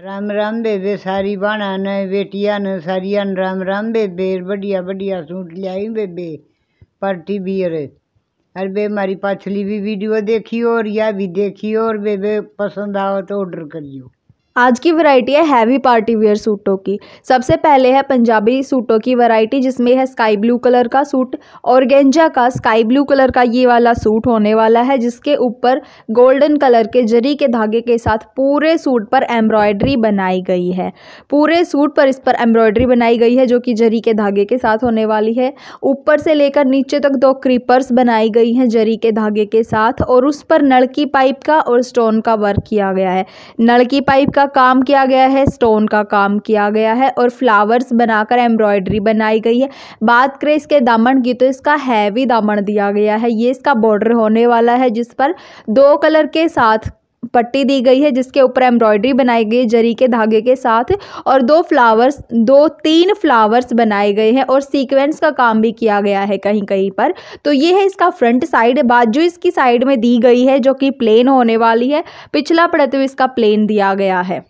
राम राम बेबे सारी भाणा ने बेटिया ने सारिया ने राम राम बेबे बढ़िया बढ़िया सूट लिया बेबे पार्टी बियर अरे बे मारी पाछली भी वीडियो देखियो और यह भी देखियो और बेबे पसंद आओ तो ऑर्डर करियो आज की वैरायटी है हैवी पार्टी वेयर सूटों की सबसे पहले है पंजाबी सूटों की वैरायटी जिसमें है स्काई ब्लू कलर का सूट और गेंजा का स्काई ब्लू कलर का ये वाला सूट होने वाला है जिसके ऊपर गोल्डन कलर के जरी के धागे के साथ पूरे सूट पर एम्ब्रॉयडरी बनाई गई है पूरे सूट पर इस पर एम्ब्रॉयडरी बनाई गई है जो कि जरी के धागे के साथ होने वाली है ऊपर से लेकर नीचे तक दो क्रीपर्स बनाई गई हैं जरी के धागे के साथ और उस पर नलकी पाइप का और स्टोन का वर्क किया गया है नलकी पाइप का का काम किया गया है स्टोन का काम किया गया है और फ्लावर्स बनाकर एम्ब्रॉयडरी बनाई गई है बात करें इसके दामन की तो इसका हैवी दामन दिया गया है ये इसका बॉर्डर होने वाला है जिस पर दो कलर के साथ पट्टी दी गई है जिसके ऊपर एम्ब्रॉयडरी बनाई गई जरी के धागे के साथ और दो फ्लावर्स दो तीन फ्लावर्स बनाए गए हैं और सीक्वेंस का काम भी किया गया है कहीं कहीं पर तो ये है इसका फ्रंट साइड बाजू इसकी साइड में दी गई है जो कि प्लेन होने वाली है पिछला हुए इसका प्लेन दिया गया है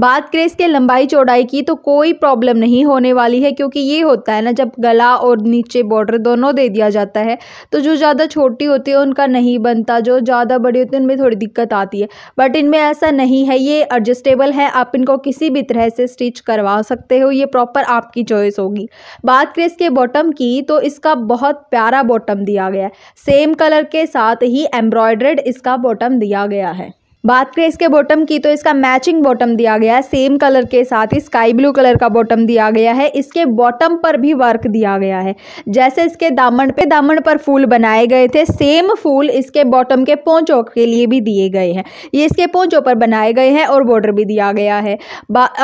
बात करें इसके लंबाई चौड़ाई की तो कोई प्रॉब्लम नहीं होने वाली है क्योंकि ये होता है ना जब गला और नीचे बॉर्डर दोनों दे दिया जाता है तो जो ज़्यादा छोटी होती है उनका नहीं बनता जो ज़्यादा बड़ी होती है उनमें थोड़ी दिक्कत आती है बट इनमें ऐसा नहीं है ये एडजस्टेबल है आप इनको किसी भी तरह से स्टिच करवा सकते हो ये प्रॉपर आपकी चॉइस होगी बात करें इसके बॉटम की तो इसका बहुत प्यारा बॉटम दिया गया है सेम कलर के साथ ही एम्ब्रॉयड्रेड इसका बॉटम दिया गया है बात करें इसके बॉटम की तो इसका मैचिंग बॉटम दिया गया है सेम कलर के साथ ही स्काई ब्लू कलर का बॉटम दिया गया है इसके बॉटम पर भी वर्क दिया गया है जैसे इसके दामन पे दामन पर फूल बनाए गए थे सेम फूल इसके बॉटम के पोंचों के लिए भी दिए गए हैं ये इसके पोंचों पर बनाए गए हैं और बॉर्डर भी दिया गया है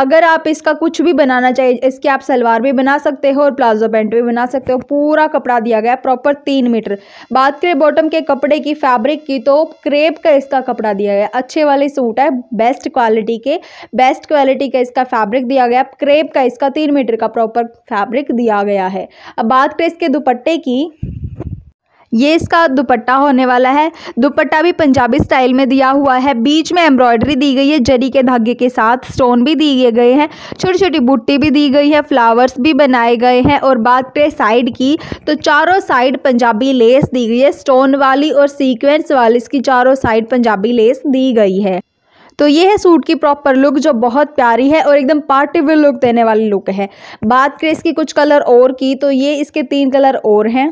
अगर आप इसका कुछ भी बनाना चाहिए इसके आप सलवार भी बना सकते हो और प्लाजो पैंट भी बना सकते हो पूरा कपड़ा दिया गया प्रॉपर तीन मीटर बात करें बॉटम के कपड़े की फैब्रिक की तो क्रेप का इसका कपड़ा दिया गया अच्छा अच्छे वाले सूट है बेस्ट क्वालिटी के बेस्ट क्वालिटी का इसका फैब्रिक दिया गया क्रेप का इसका तीन मीटर का प्रॉपर फैब्रिक दिया गया है अब बात करें इसके दुपट्टे की ये इसका दुपट्टा होने वाला है दुपट्टा भी पंजाबी स्टाइल में दिया हुआ है बीच में एम्ब्रॉयडरी दी गई है जरी के धागे के साथ स्टोन भी दिए गए हैं छोटी छोटी बूटी भी दी गई है फ्लावर्स भी बनाए गए हैं और बात करें साइड की तो चारों साइड पंजाबी लेस दी गई है स्टोन वाली और सीक्वेंस वाली इसकी चारों साइड पंजाबी लेस दी गई है तो ये है सूट की प्रॉपर लुक जो बहुत प्यारी है और एकदम पार्टी वेयर लुक देने वाली लुक है बात करें इसकी कुछ कलर और की तो ये इसके तीन कलर और हैं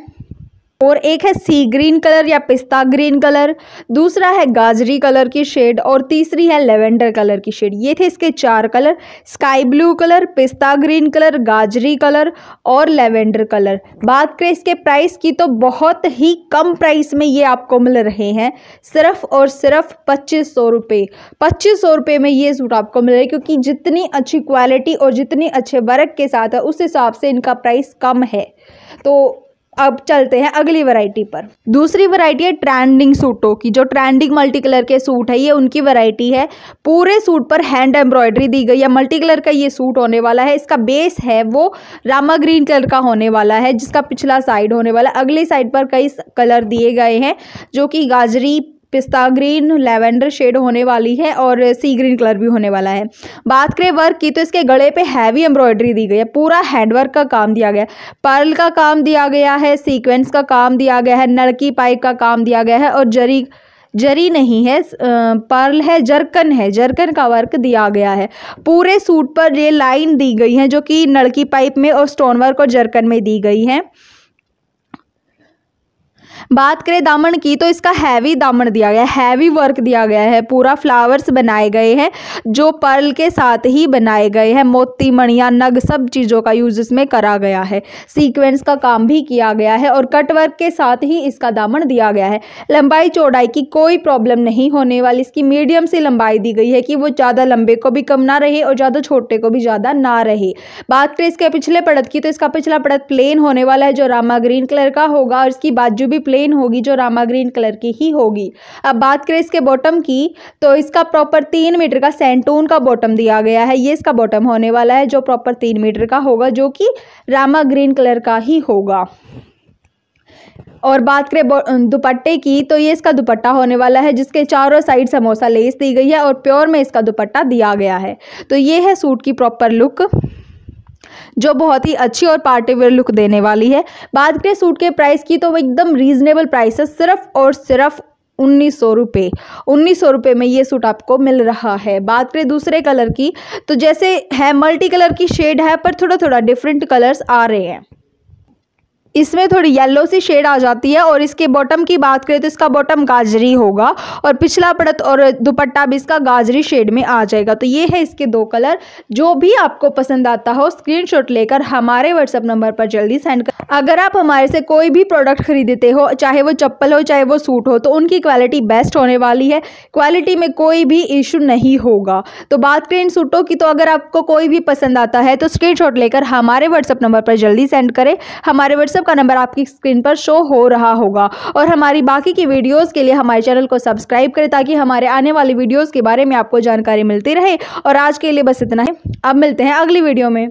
और एक है सी ग्रीन कलर या पिस्ता ग्रीन कलर दूसरा है गाजरी कलर की शेड और तीसरी है लेवेंडर कलर की शेड ये थे इसके चार कलर स्काई ब्लू कलर पिस्ता ग्रीन कलर गाजरी कलर और लेवेंडर कलर बात करें इसके प्राइस की तो बहुत ही कम प्राइस में ये आपको मिल रहे हैं सिर्फ और सिर्फ पच्चीस सौ रुपये पच्चीस सौ रुपये में ये सूट आपको मिल रहा है क्योंकि जितनी अच्छी क्वालिटी और जितने अच्छे वर्क के साथ है उस हिसाब से इनका प्राइस कम है तो अब चलते हैं अगली वैरायटी पर दूसरी वैरायटी है ट्रेंडिंग सूटों की जो ट्रेंडिंग मल्टी कलर के सूट है ये उनकी वैरायटी है पूरे सूट पर हैंड एम्ब्रॉयडरी दी गई है मल्टी कलर का ये सूट होने वाला है इसका बेस है वो रामा ग्रीन कलर का होने वाला है जिसका पिछला साइड होने वाला अगली साइड पर कई कलर दिए गए हैं जो कि गाजरी पिस्ता ग्रीन लेवेंडर शेड होने वाली है और सी ग्रीन कलर भी होने वाला है बात करें वर्क की तो इसके गले पे हैवी एम्ब्रॉयडरी दी गई है पूरा हैंडवर्क का काम दिया गया है पर्ल का काम दिया गया है सीक्वेंस का काम दिया गया है नड़की पाइप का काम दिया गया है और जरी जरी नहीं है पर्ल है जरकन है जरकन का वर्क दिया गया है पूरे सूट पर ये लाइन दी गई है जो कि नड़की पाइप में और स्टोन वर्क और जरकन में दी गई है बात करें दामन की तो इसका हैवी दामन दिया गया है हैवी वर्क दिया गया है पूरा फ्लावर्स बनाए गए हैं जो पर्ल के साथ ही बनाए गए हैं मोती मणिया नग सब चीज़ों का यूज इसमें करा गया है सीक्वेंस का काम भी किया गया है और कट वर्क के साथ ही इसका दामन दिया गया है लंबाई चौड़ाई की कोई प्रॉब्लम नहीं होने वाली इसकी मीडियम सी लंबाई दी गई है कि वो ज़्यादा लंबे को भी कम ना रहे और ज़्यादा छोटे को भी ज़्यादा ना रहे बात करें इसके पिछले पड़त की तो इसका पिछला पड़त प्लेन होने वाला है जो रामा ग्रीन कलर का होगा और इसकी बाजू भी प्लेन होगी जो रामा ग्रीन कलर की ही होगी अब बात करें इसके बॉटम की तो इसका प्रॉपर तीन मीटर का सेंटून का बॉटम दिया गया है ये इसका बॉटम होने वाला है जो प्रॉपर तीन मीटर का होगा जो कि रामा ग्रीन कलर का ही होगा और बात करें दुपट्टे की तो ये इसका दुपट्टा होने वाला है जिसके चारों साइड समोसा लेस दी गई है और प्योर में इसका दुपट्टा दिया गया है तो ये है सूट की प्रॉपर लुक जो बहुत ही अच्छी और पार्टी वेयर लुक देने वाली है बात करें सूट के प्राइस की तो वो एकदम रीजनेबल प्राइस है सिर्फ और सिर्फ उन्नीस सौ रुपये उन्नीस सौ रुपये में ये सूट आपको मिल रहा है बात करें दूसरे कलर की तो जैसे है मल्टी कलर की शेड है पर थोड़ा थोड़ा डिफरेंट कलर्स आ रहे हैं इसमें थोड़ी येलो सी शेड आ जाती है और इसके बॉटम की बात करें तो इसका बॉटम गाजरी होगा और पिछला पड़त और दुपट्टा भी इसका गाजरी शेड में आ जाएगा तो ये है इसके दो कलर जो भी आपको पसंद आता हो स्क्रीनशॉट लेकर हमारे व्हाट्सअप नंबर पर जल्दी सेंड कर अगर आप हमारे से कोई भी प्रोडक्ट खरीदते हो चाहे वो चप्पल हो चाहे वो सूट हो तो उनकी क्वालिटी बेस्ट होने वाली है क्वालिटी में कोई भी इशू नहीं होगा तो बात करें इन सूटों की तो अगर आपको कोई भी पसंद आता है तो स्क्रीन लेकर हमारे व्हाट्सअप नंबर पर जल्दी सेंड करें हमारे व्हाट्सअप व्हाट्सअप का नंबर आपकी स्क्रीन पर शो हो रहा होगा और हमारी बाकी की वीडियोस के लिए हमारे चैनल को सब्सक्राइब करें ताकि हमारे आने वाली वीडियोस के बारे में आपको जानकारी मिलती रहे और आज के लिए बस इतना है अब मिलते हैं अगली वीडियो में